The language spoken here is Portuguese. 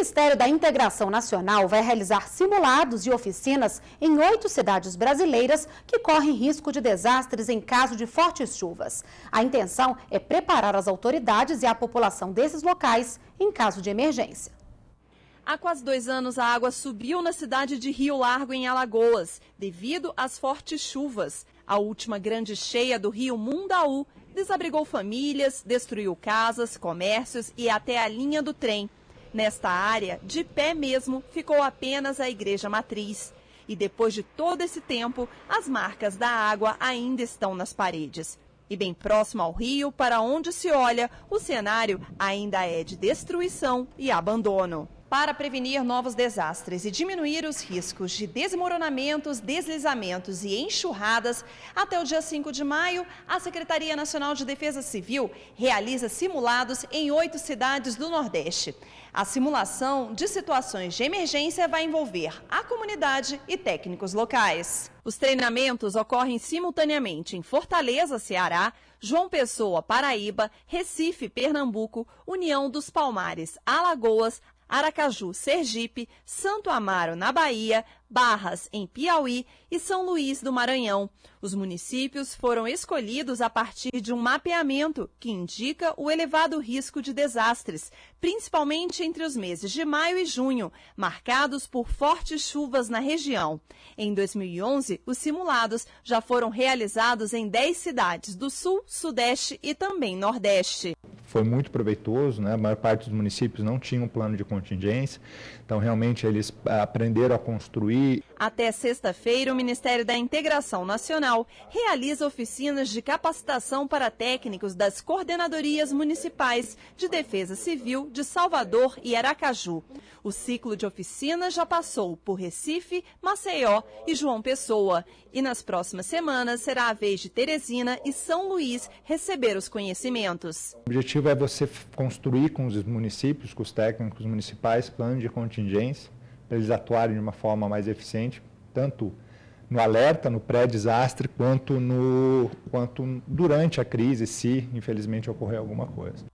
Ministério da Integração Nacional vai realizar simulados e oficinas em oito cidades brasileiras que correm risco de desastres em caso de fortes chuvas. A intenção é preparar as autoridades e a população desses locais em caso de emergência. Há quase dois anos, a água subiu na cidade de Rio Largo, em Alagoas, devido às fortes chuvas. A última grande cheia do rio Mundaú desabrigou famílias, destruiu casas, comércios e até a linha do trem. Nesta área, de pé mesmo, ficou apenas a igreja matriz. E depois de todo esse tempo, as marcas da água ainda estão nas paredes. E bem próximo ao rio, para onde se olha, o cenário ainda é de destruição e abandono para prevenir novos desastres e diminuir os riscos de desmoronamentos, deslizamentos e enxurradas, até o dia 5 de maio, a Secretaria Nacional de Defesa Civil realiza simulados em oito cidades do Nordeste. A simulação de situações de emergência vai envolver a comunidade e técnicos locais. Os treinamentos ocorrem simultaneamente em Fortaleza, Ceará, João Pessoa, Paraíba, Recife, Pernambuco, União dos Palmares, Alagoas, Aracaju, Sergipe, Santo Amaro, na Bahia, Barras, em Piauí e São Luís do Maranhão. Os municípios foram escolhidos a partir de um mapeamento que indica o elevado risco de desastres, principalmente entre os meses de maio e junho, marcados por fortes chuvas na região. Em 2011, os simulados já foram realizados em 10 cidades do Sul, Sudeste e também Nordeste foi muito proveitoso, né? a maior parte dos municípios não tinha um plano de contingência, então realmente eles ah, aprenderam a construir até sexta-feira, o Ministério da Integração Nacional realiza oficinas de capacitação para técnicos das coordenadorias municipais de Defesa Civil de Salvador e Aracaju. O ciclo de oficinas já passou por Recife, Maceió e João Pessoa. E nas próximas semanas será a vez de Teresina e São Luís receber os conhecimentos. O objetivo é você construir com os municípios, com os técnicos municipais, plano de contingência para eles atuarem de uma forma mais eficiente, tanto no alerta, no pré-desastre, quanto, no, quanto durante a crise, se infelizmente ocorrer alguma coisa.